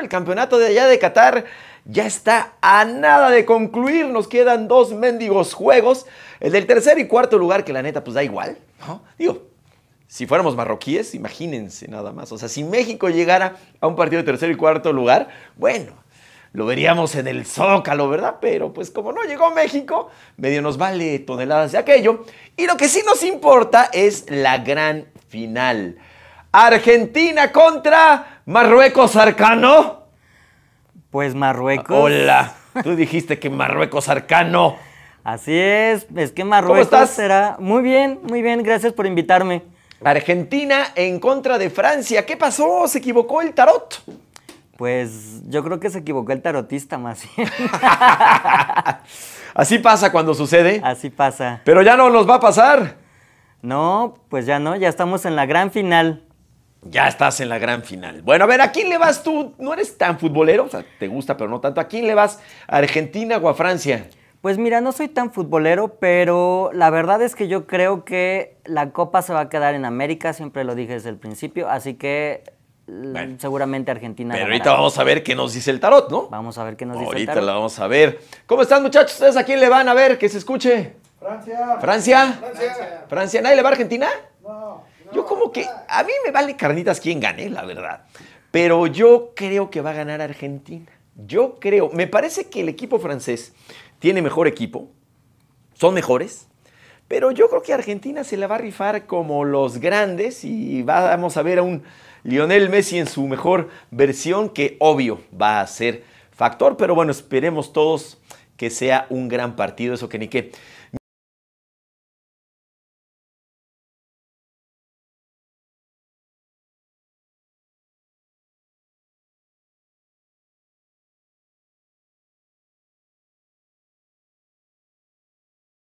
El campeonato de allá de Qatar ya está a nada de concluir. Nos quedan dos mendigos juegos. El del tercer y cuarto lugar, que la neta, pues da igual, ¿no? Digo, si fuéramos marroquíes, imagínense nada más. O sea, si México llegara a un partido de tercer y cuarto lugar, bueno, lo veríamos en el Zócalo, ¿verdad? Pero pues como no llegó México, medio nos vale toneladas de aquello. Y lo que sí nos importa es la gran final. Argentina contra Marruecos arcano. Pues Marruecos. Hola, tú dijiste que Marruecos arcano. Así es, es que Marruecos ¿Cómo será. Muy bien, muy bien, gracias por invitarme. Argentina en contra de Francia. ¿Qué pasó? ¿Se equivocó el tarot? Pues yo creo que se equivocó el tarotista más Así pasa cuando sucede. Así pasa. Pero ya no nos va a pasar. No, pues ya no, ya estamos en la gran final ya estás en la gran final. Bueno, a ver, ¿a quién le vas tú? No eres tan futbolero, o sea, te gusta, pero no tanto. ¿A quién le vas? ¿A Argentina o a Francia? Pues mira, no soy tan futbolero, pero la verdad es que yo creo que la Copa se va a quedar en América, siempre lo dije desde el principio, así que mm, seguramente Argentina. Pero ahorita vamos a ver qué nos dice el tarot, ¿no? Vamos a ver qué nos dice el tarot. Ahorita la vamos a ver. ¿Cómo están, muchachos? ¿Ustedes a quién le van a ver? Que se escuche. Francia. Francia. Francia. Francia. ¿Nadie le va a Argentina? Yo como que, a mí me vale carnitas quién gane, la verdad. Pero yo creo que va a ganar Argentina. Yo creo, me parece que el equipo francés tiene mejor equipo, son mejores, pero yo creo que Argentina se la va a rifar como los grandes y vamos a ver a un Lionel Messi en su mejor versión, que obvio va a ser factor, pero bueno, esperemos todos que sea un gran partido, eso que ni qué.